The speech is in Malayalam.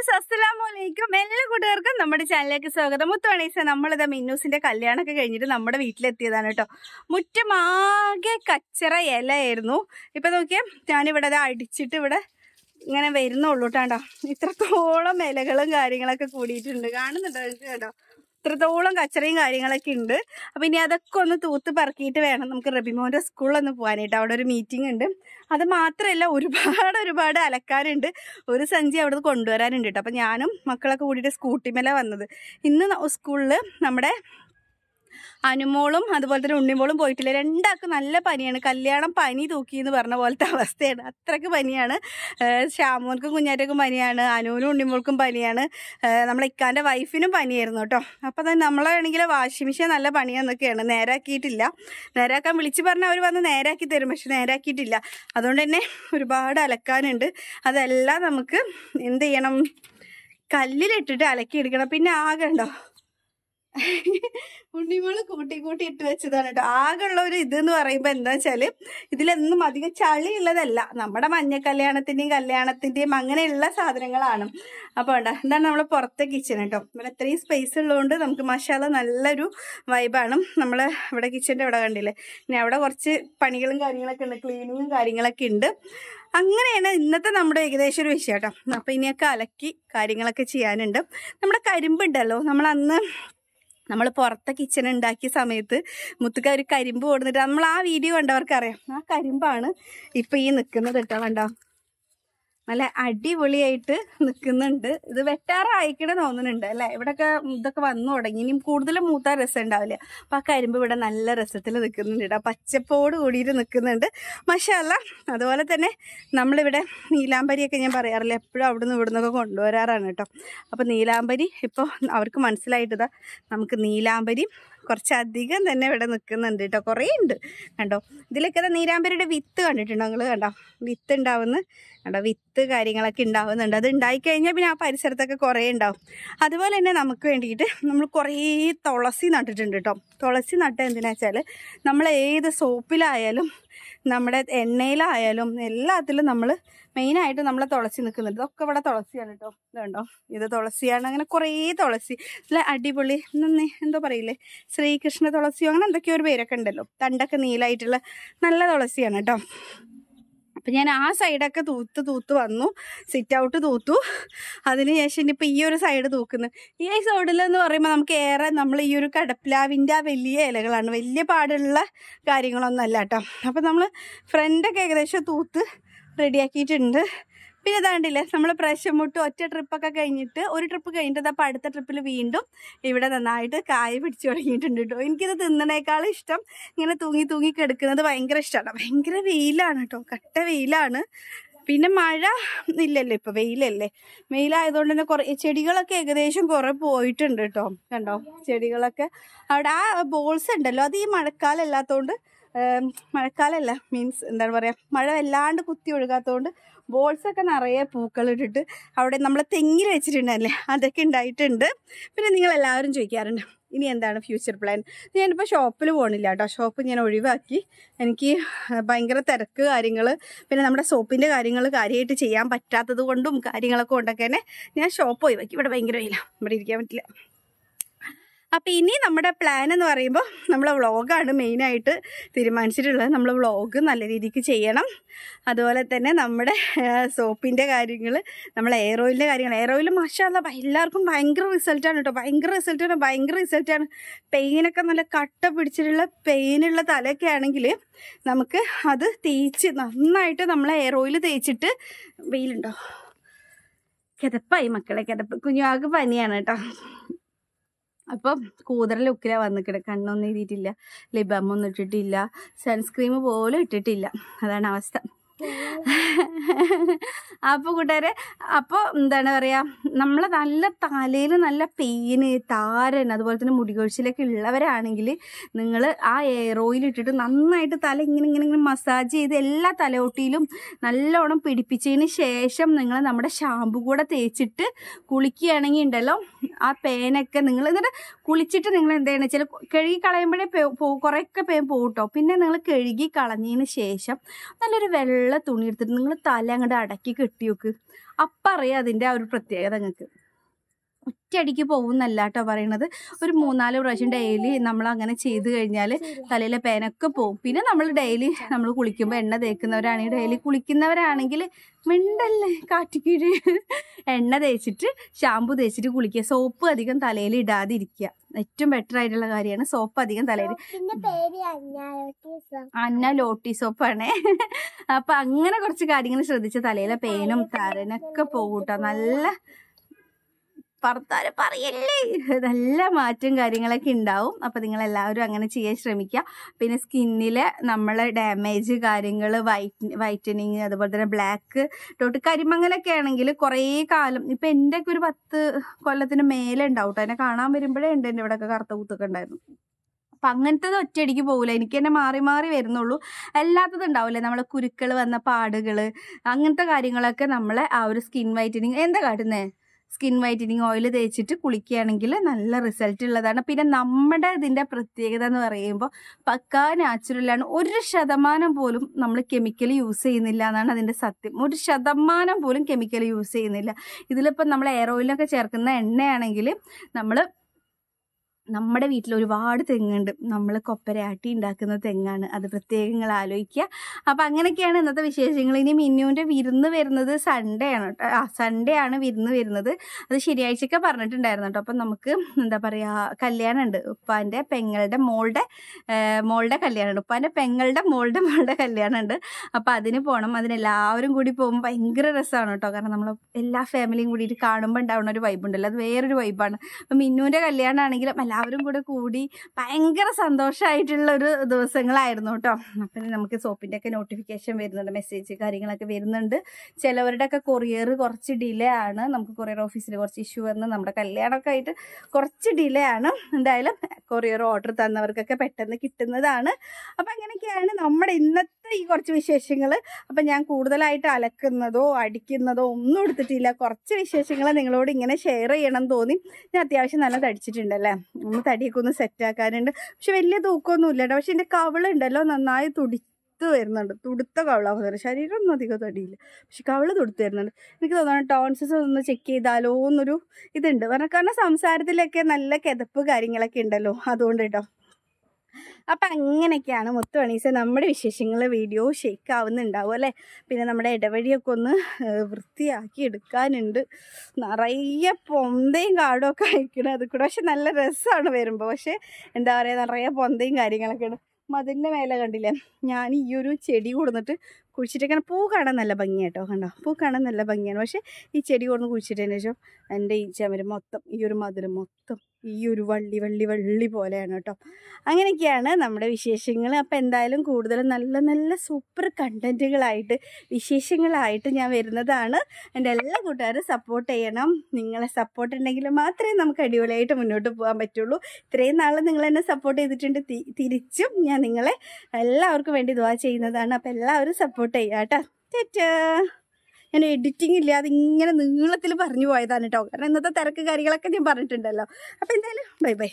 ഗൈസ് അസ്സലാമലൈക്കും എല്ലാ കൂട്ടുകാർക്കും നമ്മുടെ ചാനലിലേക്ക് സ്വാഗതം മുത്തുവണീസ നമ്മളിത് മിന്നൂസിന്റെ കല്യാണമൊക്കെ കഴിഞ്ഞിട്ട് നമ്മുടെ വീട്ടിലെത്തിയതാണ് കേട്ടോ മുറ്റമാകെ കച്ചറ ഇലയായിരുന്നു ഇപ്പൊ നോക്കിയാൽ ഞാനിവിടെ അത് അടിച്ചിട്ട് ഇവിടെ ഇങ്ങനെ വരുന്നുള്ളൂ ഇത്രത്തോളം ഇലകളും കാര്യങ്ങളൊക്കെ കൂടിയിട്ടുണ്ട് കാണുന്നുണ്ടോ കേട്ടോ അത്രത്തോളം കച്ചറയും കാര്യങ്ങളൊക്കെ ഉണ്ട് അപ്പം ഇനി അതൊക്കെ ഒന്ന് തൂത്ത് പറക്കിയിട്ട് വേണം നമുക്ക് റബിമോൻ്റെ സ്കൂളിലൊന്ന് പോകാനായിട്ട് അവിടെ ഒരു മീറ്റിംഗ് ഉണ്ട് അത് മാത്രമല്ല ഒരുപാട് ഒരുപാട് അലക്കാനുണ്ട് ഒരു സഞ്ചി അവിടെ കൊണ്ടുവരാനുണ്ട് കേട്ടോ അപ്പം ഞാനും മക്കളൊക്കെ കൂടിയിട്ട് സ്കൂട്ടിമേലെ വന്നത് ഇന്ന് സ്കൂളിൽ നമ്മുടെ അനുമോളും അതുപോലെ തന്നെ ഉണ്ണിമോളും പോയിട്ടില്ല രണ്ടാൾക്ക് നല്ല പനിയാണ് കല്യാണം പനി തൂക്കി എന്ന് പറഞ്ഞ പോലത്തെ അവസ്ഥയാണ് അത്രയ്ക്ക് പനിയാണ് ശ്യാമോൻക്കും കുഞ്ഞാറ്റക്കും പനിയാണ് അനുവിനും ഉണ്ണിമോൾക്കും പനിയാണ് നമ്മളെ ഇക്കാൻ്റെ വൈഫിനും പനിയായിരുന്നു കേട്ടോ അപ്പോൾ തന്നെ നമ്മളാണെങ്കിൽ വാഷിംഗ് മെഷീൻ നല്ല പണിയാന്നൊക്കെയാണ് നേരാക്കിയിട്ടില്ല നേരാക്കാൻ വിളിച്ച് പറഞ്ഞാൽ അവർ വന്ന് നേരാക്കി തരും പക്ഷെ നേരാക്കിയിട്ടില്ല അതുകൊണ്ട് തന്നെ ഒരുപാട് അലക്കാനുണ്ട് അതെല്ലാം നമുക്ക് എന്ത് ചെയ്യണം കല്ലിലിട്ടിട്ട് അലക്കി എടുക്കണം പിന്നെ ഉണ്ടോ ഉണ്ണിമോള് കൂട്ടി കൂട്ടി ഇട്ട് വെച്ചതാണ് കേട്ടോ ആകെയുള്ള ഒരു ഇത് എന്ന് പറയുമ്പോൾ എന്താ വെച്ചാൽ ഇതിലൊന്നും അധികം ചളി ഉള്ളതല്ല നമ്മുടെ മഞ്ഞ കല്യാണത്തിന്റെയും കല്യാണത്തിന്റെയും അങ്ങനെയുള്ള സാധനങ്ങളാണ് അപ്പോൾ ഉണ്ടോ എന്താണ് നമ്മളെ പുറത്തെ കിച്ചൺ കേട്ടോ ഇവിടെ അത്രയും സ്പേസ് ഉള്ളതുകൊണ്ട് നമുക്ക് മസാല നല്ലൊരു വൈബാണ് നമ്മൾ ഇവിടെ കിച്ചൻ്റെ ഇവിടെ കണ്ടില്ലേ ഇനി അവിടെ കുറച്ച് പണികളും കാര്യങ്ങളൊക്കെ ഉണ്ട് ക്ലീനിങ്ങും കാര്യങ്ങളൊക്കെ ഉണ്ട് അങ്ങനെയാണ് ഇന്നത്തെ നമ്മുടെ ഏകദേശം ഒരു വിഷയം കേട്ടോ അപ്പോൾ ഇനിയൊക്കെ അലക്കി കാര്യങ്ങളൊക്കെ ചെയ്യാനുണ്ട് നമ്മുടെ കരിമ്പുണ്ടല്ലോ നമ്മൾ അന്ന് നമ്മൾ പുറത്തെ കിച്ചൺ ഉണ്ടാക്കിയ സമയത്ത് മുത്തുക്ക ഒരു കരിമ്പ് കൊടുത്തിട്ട് നമ്മൾ ആ വീഡിയോ കണ്ടവർക്ക് അറിയാം ആ കരിമ്പാണ് ഇപ്പൊ ഈ നിൽക്കുന്നത് കേട്ടോ കണ്ടോ നല്ല അടിപൊളിയായിട്ട് നിൽക്കുന്നുണ്ട് ഇത് വെട്ടാറായിക്കണ തോന്നുന്നുണ്ട് അല്ലെ ഇവിടെയൊക്കെ ഇതൊക്കെ വന്നു തുടങ്ങി ഇനിയും കൂടുതൽ മൂത്താൻ രസം ഉണ്ടാവില്ല അപ്പം ആ കരിമ്പ് ഇവിടെ നല്ല രസത്തിൽ നിൽക്കുന്നുണ്ട് ആ പച്ചപ്പോട് കൂടിയിട്ട് നിൽക്കുന്നുണ്ട് മഷല്ല അതുപോലെ തന്നെ നമ്മളിവിടെ നീലാംബരിയൊക്കെ ഞാൻ പറയാറില്ല എപ്പോഴും അവിടെ നിന്ന് ഇവിടെ നിന്നൊക്കെ കൊണ്ടുവരാറാണ് കേട്ടോ അപ്പൊ നീലാംബരി ഇപ്പോൾ അവർക്ക് മനസ്സിലായിട്ടതാ നമുക്ക് നീലാംബരിയും കുറച്ചധികം തന്നെ ഇവിടെ നിൽക്കുന്നുണ്ട് കേട്ടോ കുറേ ഉണ്ട് കണ്ടോ ഇതിലൊക്കെ നീരാമ്പരിയുടെ വിത്ത് കണ്ടിട്ടുണ്ടോ നിങ്ങൾ കണ്ടോ വിത്ത് ഉണ്ടാവുന്ന കണ്ടോ വിത്ത് കാര്യങ്ങളൊക്കെ ഉണ്ടാവുന്നുണ്ട് അത് ഉണ്ടായിക്കഴിഞ്ഞാൽ പിന്നെ ആ പരിസരത്തൊക്കെ കുറേ ഉണ്ടാവും അതുപോലെ തന്നെ നമുക്ക് വേണ്ടിയിട്ട് നമ്മൾ കുറേ തുളസി നട്ടിട്ടുണ്ട് കേട്ടോ തുളസി നട്ട എന്തിനാ വെച്ചാൽ നമ്മൾ ഏത് സോപ്പിലായാലും നമ്മുടെ എണ്ണയിലായാലും എല്ലാത്തിലും നമ്മൾ മെയിനായിട്ട് നമ്മൾ തുളസി നിൽക്കുന്നുണ്ട് ഇതൊക്കെ ഇവിടെ തുളസിയാണ് കേട്ടോ ഇതുണ്ടോ ഇത് തുളസിയാണ് അങ്ങനെ കുറേ തുളസി നല്ല അടിപൊളി നന്ദി എന്തോ പറയില്ലേ ശ്രീകൃഷ്ണ തുളസിയോ അങ്ങനെ എന്തൊക്കെയോ ഒരു പേരൊക്കെ ഉണ്ടല്ലോ തണ്ടൊക്കെ നീലായിട്ടുള്ള നല്ല തുളസിയാണ് കേട്ടോ അപ്പം ഞാൻ ആ സൈഡൊക്കെ തൂത്ത് തൂത്ത് വന്നു സിറ്റ് ഔട്ട് തൂത്തു ഇനി ഇപ്പം ഈ ഒരു സൈഡ് തൂക്കുന്നു ഈ സൈഡിലെന്ന് പറയുമ്പോൾ നമുക്ക് ഏറെ നമ്മൾ ഈ ഒരു കടപ്പിലാവിൻ്റെ ആ വലിയ ഇലകളാണ് വലിയ പാടുള്ള കാര്യങ്ങളൊന്നും അല്ല കേട്ടോ അപ്പം നമ്മൾ ഫ്രണ്ടൊക്കെ ഏകദേശം തൂത്ത് റെഡിയാക്കിയിട്ടുണ്ട് പിന്നെ ഇതാണ്ടില്ലേ നമ്മൾ പ്രശ്നം മുട്ടും ഒറ്റ ട്രിപ്പൊക്കെ കഴിഞ്ഞിട്ട് ഒരു ട്രിപ്പ് കഴിഞ്ഞിട്ട് അപ്പോൾ അടുത്ത ട്രിപ്പിൽ വീണ്ടും ഇവിടെ നന്നായിട്ട് കായ പിടിച്ചു തുടങ്ങിയിട്ടുണ്ട് കേട്ടോ എനിക്കിത് തിന്നണേക്കാൾ ഇഷ്ടം ഇങ്ങനെ തൂങ്ങി തൂങ്ങി കെടുക്കുന്നത് ഭയങ്കര ഇഷ്ടമാണ് ഭയങ്കര വെയിലാണ് കേട്ടോ കട്ട വെയിലാണ് പിന്നെ മഴ ഇല്ലല്ലോ ഇപ്പൊ വെയിലല്ലേ വെയിലായതുകൊണ്ട് തന്നെ കുറേ ചെടികളൊക്കെ ഏകദേശം കുറെ പോയിട്ടുണ്ട് കേട്ടോ കണ്ടോ ചെടികളൊക്കെ അവിടെ ആ ബോൾസ് ഉണ്ടല്ലോ അത് ഈ മഴക്കാലം അല്ലാത്തതുകൊണ്ട് മഴക്കാലമല്ല മീൻസ് എന്താണ് പറയുക മഴ വല്ലാണ്ട് കുത്തി ഒഴുകാത്തതുകൊണ്ട് ബോൾസൊക്കെ നിറയെ പൂക്കളിട്ടിട്ട് അവിടെ നമ്മൾ തെങ്ങിൽ വെച്ചിട്ടുണ്ടല്ലേ അതൊക്കെ ഉണ്ടായിട്ടുണ്ട് പിന്നെ നിങ്ങൾ എല്ലാവരും ചോദിക്കാറുണ്ട് ഇനി എന്താണ് ഫ്യൂച്ചർ പ്ലാൻ ഞാനിപ്പോൾ ഷോപ്പിൽ പോകണില്ല കേട്ടോ ഷോപ്പ് ഞാൻ ഒഴിവാക്കി എനിക്ക് ഭയങ്കര തിരക്ക് കാര്യങ്ങൾ പിന്നെ നമ്മുടെ സോപ്പിൻ്റെ കാര്യങ്ങൾ കാര്യമായിട്ട് ചെയ്യാൻ പറ്റാത്തത് കൊണ്ടും കാര്യങ്ങളൊക്കെ കൊണ്ടൊക്കെ തന്നെ ഞാൻ ഷോപ്പ് ഒഴിവാക്കി ഇവിടെ ഭയങ്കര വെയിലാണ് ഇവിടെ ഇരിക്കാൻ പറ്റില്ല അപ്പോൾ ഇനി നമ്മുടെ പ്ലാൻ എന്ന് പറയുമ്പോൾ നമ്മൾ വ്ളോഗാണ് മെയിനായിട്ട് തീരുമാനിച്ചിട്ടുള്ളത് നമ്മൾ വ്ളോഗ് നല്ല രീതിക്ക് ചെയ്യണം അതുപോലെ തന്നെ നമ്മുടെ സോപ്പിൻ്റെ കാര്യങ്ങൾ നമ്മൾ എയർ ഓയിലിൻ്റെ കാര്യങ്ങൾ എയർ ഓയിൽ മാഷാല്ല എല്ലാവർക്കും ഭയങ്കര റിസൾട്ടാണ് കേട്ടോ ഭയങ്കര റിസൾട്ടാണ് ഭയങ്കര റിസൾട്ടാണ് പെയിനൊക്കെ നല്ല കട്ട പിടിച്ചിട്ടുള്ള പെയിനുള്ള തലയൊക്കെ ആണെങ്കിൽ നമുക്ക് അത് തേച്ച് നന്നായിട്ട് നമ്മൾ എയർ ഓയിൽ തേച്ചിട്ട് വെയിലുണ്ടോ കിതപ്പായി മക്കളെ കിതപ്പ് ആകെ പനിയാണ് കേട്ടോ അപ്പം കൂതറ ലുക്കില വന്നിക്കണേ കണ്ണൊന്നും എഴുതിയിട്ടില്ല ലിബമൊന്നും ഇട്ടിട്ടില്ല സൺസ്ക്രീം പോലും ഇട്ടിട്ടില്ല അതാണ് അവസ്ഥ അപ്പൊ കൂട്ടുകാരെ അപ്പൊ എന്താണ് പറയാ നമ്മള് നല്ല തലയിൽ നല്ല പെയിന് താരൻ അതുപോലെ തന്നെ മുടികൊഴിച്ചിലൊക്കെ ഉള്ളവരാണെങ്കിൽ നിങ്ങൾ ആ എയറോയിൽ ഇട്ടിട്ട് നന്നായിട്ട് തല ഇങ്ങനെ ഇങ്ങനെ ഇങ്ങനെ മസാജ് ചെയ്ത് എല്ലാ തലയോട്ടിയിലും നല്ലോണം പിടിപ്പിച്ചതിന് ശേഷം നിങ്ങൾ നമ്മുടെ ഷാമ്പു കൂടെ തേച്ചിട്ട് കുളിക്കുകയാണെങ്കിൽ ഉണ്ടല്ലോ ആ പേനൊക്കെ നിങ്ങൾ എന്നിട്ട് കുളിച്ചിട്ട് നിങ്ങൾ എന്താണ് ചില കഴുകി കളയുമ്പോഴേ കുറെയൊക്കെ പേൻ പോകട്ടോ പിന്നെ നിങ്ങൾ കഴുകി കളഞ്ഞതിന് ശേഷം നല്ലൊരു വെള്ളം വെള്ള തുണി എടുത്തിട്ട് നിങ്ങൾ തല അങ്ങോട്ട് അടക്കി കെട്ടി വെക്ക് അപ്പം അറിയാം അതിൻ്റെ ആ ഒരു പ്രത്യേകത നിങ്ങൾക്ക് ഒറ്റയടിക്ക് പോകുന്നല്ല കേട്ടോ പറയണത് ഒരു മൂന്നാല് പ്രാവശ്യം ഡെയിലി നമ്മൾ അങ്ങനെ ചെയ്ത് കഴിഞ്ഞാൽ തലയിലെ പേനൊക്കെ പോകും പിന്നെ നമ്മൾ ഡെയിലി നമ്മൾ കുളിക്കുമ്പോൾ എണ്ണ തേക്കുന്നവരാണെങ്കിൽ ഡെയിലി കുളിക്കുന്നവരാണെങ്കിൽ മിണ്ടല്ലേ കാട്ടിക്കീഴ് എണ്ണ തേച്ചിട്ട് ഷാമ്പു തേച്ചിട്ട് കുളിക്കുക സോപ്പ് അധികം തലയിൽ ഇടാതിരിക്കുക ഏറ്റവും ബെറ്റർ ആയിട്ടുള്ള കാര്യമാണ് സോപ്പ് അധികം തലയിൽ അന്ന ലോട്ടി സോപ്പാണേ അപ്പൊ അങ്ങനെ കുറച്ച് കാര്യങ്ങൾ ശ്രദ്ധിച്ച് തലയിലെ പേനും തരനൊക്കെ പോകൂട്ടോ നല്ല ഭർത്താവ് പറയല്ലേ നല്ല മാറ്റം കാര്യങ്ങളൊക്കെ ഉണ്ടാവും അപ്പോൾ നിങ്ങൾ എല്ലാവരും അങ്ങനെ ചെയ്യാൻ ശ്രമിക്കുക പിന്നെ സ്കിന്നിൽ നമ്മൾ ഡാമേജ് കാര്യങ്ങൾ വൈറ്റ് വൈറ്റനിങ് അതുപോലെ തന്നെ ബ്ലാക്ക് ഡോട്ട് കരിമങ്ങലൊക്കെ ആണെങ്കിൽ കുറേ കാലം ഇപ്പം ഒക്കെ ഒരു പത്ത് കൊല്ലത്തിന് മേലെ ഉണ്ടാവും കേട്ടോ എന്നെ കാണാൻ വരുമ്പോഴേ ഉണ്ട് എൻ്റെ ഇവിടെയൊക്കെ കറുത്ത കുത്തൊക്കെ ഉണ്ടായിരുന്നു അപ്പം അങ്ങനത്തത് ഒറ്റയടിക്ക് പോകില്ല എനിക്ക് തന്നെ മാറി മാറി വരുന്നുള്ളൂ അല്ലാത്തത് ഉണ്ടാവില്ലേ നമ്മളെ കുരുക്കൾ വന്ന പാടുകൾ അങ്ങനത്തെ കാര്യങ്ങളൊക്കെ നമ്മളെ ആ ഒരു സ്കിൻ വൈറ്റനിങ് എന്താ കാട്ടുന്നേ സ്കിൻ വൈറ്റനിങ് ഓയിൽ തേച്ചിട്ട് കുളിക്കുകയാണെങ്കിൽ നല്ല റിസൾട്ട് ഉള്ളതാണ് പിന്നെ നമ്മുടെ ഇതിൻ്റെ പ്രത്യേകത എന്ന് പറയുമ്പോൾ പക്കാ നാച്ചുറലാണ് ഒരു ശതമാനം പോലും നമ്മൾ കെമിക്കൽ യൂസ് ചെയ്യുന്നില്ല എന്നാണ് അതിൻ്റെ സത്യം ഒരു ശതമാനം പോലും കെമിക്കൽ യൂസ് ചെയ്യുന്നില്ല ഇതിലിപ്പോൾ നമ്മൾ എയർ ഓയിലൊക്കെ ചേർക്കുന്ന എണ്ണയാണെങ്കിൽ നമ്മൾ നമ്മുടെ വീട്ടിൽ ഒരുപാട് തെങ്ങുണ്ട് നമ്മൾ കൊപ്പരയാട്ടി ഉണ്ടാക്കുന്ന തെങ്ങാണ് അത് പ്രത്യേകങ്ങൾ ആലോചിക്കുക അപ്പം അങ്ങനെയൊക്കെയാണ് ഇന്നത്തെ വിശേഷങ്ങൾ ഇനി മിന്നുവിൻ്റെ വിരുന്ന് വരുന്നത് സൺഡേ ആണ് കേട്ടോ ആ സൺഡേ ആണ് വിരുന്ന് വരുന്നത് അത് ശനിയാഴ്ചയൊക്കെ പറഞ്ഞിട്ടുണ്ടായിരുന്നു കേട്ടോ അപ്പം നമുക്ക് എന്താ പറയുക കല്യാണമുണ്ട് ഉപ്പാൻ്റെ പെങ്ങളുടെ മോളുടെ മോളുടെ കല്യാണമുണ്ട് ഉപ്പാൻ്റെ പെങ്ങളുടെ മോളുടെ മോളുടെ കല്യാണമുണ്ട് അപ്പം അതിന് പോകണം അതിനെല്ലാവരും കൂടി പോകുമ്പോൾ ഭയങ്കര രസമാണ് കേട്ടോ കാരണം നമ്മൾ എല്ലാ ഫാമിലിയും കൂടിയിട്ട് കാണുമ്പോൾ ഉണ്ടാവുന്ന ഒരു വൈബുണ്ടല്ലോ അത് വേറൊരു വൈബാണ് അപ്പം മിന്നുവിൻ്റെ കല്യാണമാണെങ്കിലും എല്ലാ എല്ലാവരും കൂടെ കൂടി ഭയങ്കര സന്തോഷമായിട്ടുള്ള ഒരു ദിവസങ്ങളായിരുന്നു കേട്ടോ അപ്പം നമുക്ക് സോപ്പിൻ്റെ ഒക്കെ നോട്ടിഫിക്കേഷൻ വരുന്നുണ്ട് മെസ്സേജ് കാര്യങ്ങളൊക്കെ വരുന്നുണ്ട് ചിലവരുടെ ഒക്കെ കൊറിയർ കുറച്ച് ഡിലേ ആണ് നമുക്ക് കൊറിയർ ഓഫീസിൽ കുറച്ച് ഇഷ്യൂ വന്ന് നമ്മുടെ കല്യാണമൊക്കെ ആയിട്ട് കുറച്ച് ഡിലേ ആണ് എന്തായാലും കൊറിയർ ഓർഡർ തന്നവർക്കൊക്കെ പെട്ടെന്ന് കിട്ടുന്നതാണ് അപ്പം അങ്ങനെയൊക്കെയാണ് നമ്മുടെ ഇന്നത്തെ ഈ കുറച്ച് വിശേഷങ്ങൾ അപ്പം ഞാൻ കൂടുതലായിട്ട് അലക്കുന്നതോ അടിക്കുന്നതോ ഒന്നും എടുത്തിട്ടില്ല കുറച്ച് വിശേഷങ്ങൾ നിങ്ങളോട് ഇങ്ങനെ ഷെയർ ചെയ്യണം തോന്നി ഞാൻ അത്യാവശ്യം നല്ല തടിച്ചിട്ടുണ്ടല്ലേ ഒന്ന് തടിയൊക്കെ ഒന്ന് സെറ്റാക്കാനുണ്ട് പക്ഷെ വലിയ തൂക്കമൊന്നുമില്ല കേട്ടോ പക്ഷെ എൻ്റെ ഉണ്ടല്ലോ നന്നായി തുടി വരുന്നുണ്ട് തുടുത്ത കവളാകുന്ന ശരീരം ഒന്നും അധികം തടിയില്ല പക്ഷെ കവള് തുടുത്ത് വരുന്നുണ്ട് എനിക്ക് തോന്നുന്നു ടോൺസസ് ഒന്ന് ചെക്ക് ചെയ്താലോ എന്നൊരു ഇതുണ്ട് കാരണം കാരണം സംസാരത്തിലൊക്കെ നല്ല കിതപ്പ് കാര്യങ്ങളൊക്കെ ഉണ്ടല്ലോ അതുകൊണ്ട് കേട്ടോ അപ്പം അങ്ങനെയൊക്കെയാണ് മൊത്തം അണീസ നമ്മുടെ വിശേഷങ്ങൾ വീഡിയോ ഷേക്ക് ആവുന്നുണ്ടാവും അല്ലേ പിന്നെ നമ്മുടെ ഇടവഴിയൊക്കെ ഒന്ന് വൃത്തിയാക്കി എടുക്കാനുണ്ട് നിറയെ പൊന്തയും കാടും ഒക്കെ അയക്കണം അത് കൂടെ പക്ഷെ നല്ല രസമാണ് വരുമ്പോൾ പക്ഷേ എന്താ പറയുക നിറയെ പൊന്തയും കാര്യങ്ങളൊക്കെ ഉണ്ട് മതിലിൻ്റെ മേലെ കണ്ടില്ലേ ഞാൻ ഈ ഒരു ചെടി കൊടുന്നിട്ട് കുഴിച്ചിട്ടേക്കാണ് പൂ കാണാൻ നല്ല ഭംഗിയാണ് കേട്ടോ കണ്ടോ പൂ കാണാൻ നല്ല ഭംഗിയാണ് പക്ഷേ ഈ ചെടി കൊണ്ട് കുഴിച്ചിട്ടതിന് ശേഷം എൻ്റെ ഈ ചമര് മൊത്തം ഈ ഒരു മധുരം മൊത്തം ഈ ഒരു വള്ളി വള്ളി വള്ളി പോലെയാണ് കേട്ടോ അങ്ങനെയൊക്കെയാണ് നമ്മുടെ വിശേഷങ്ങൾ അപ്പം എന്തായാലും കൂടുതലും നല്ല നല്ല സൂപ്പർ കണ്ടൻറ്റുകളായിട്ട് വിശേഷങ്ങളായിട്ട് ഞാൻ വരുന്നതാണ് എൻ്റെ എല്ലാ കൂട്ടുകാരും സപ്പോർട്ട് ചെയ്യണം നിങ്ങളെ സപ്പോർട്ട് ഉണ്ടെങ്കിൽ മാത്രമേ നമുക്ക് അടിപൊളിയായിട്ട് മുന്നോട്ട് പോകാൻ പറ്റുള്ളൂ ഇത്രയും നാൾ നിങ്ങൾ എന്നെ സപ്പോർട്ട് ചെയ്തിട്ടുണ്ട് തിരിച്ചും ഞാൻ നിങ്ങളെ എല്ലാവർക്കും വേണ്ടി ദുവാ ചെയ്യുന്നതാണ് അപ്പം എല്ലാവരും സപ്പോർട്ട് ഇങ്ങോട്ടേ ചെയ്യാം കേട്ടോ ഞാൻ എഡിറ്റിംഗ് ഇല്ലാതെ ഇങ്ങനെ നീളത്തിൽ പറഞ്ഞു പോയതാണ് കേട്ടോ കാരണം ഇന്നത്തെ തിരക്ക് കാര്യങ്ങളൊക്കെ ഞാൻ പറഞ്ഞിട്ടുണ്ടല്ലോ അപ്പോൾ എന്തായാലും ബൈ ബൈ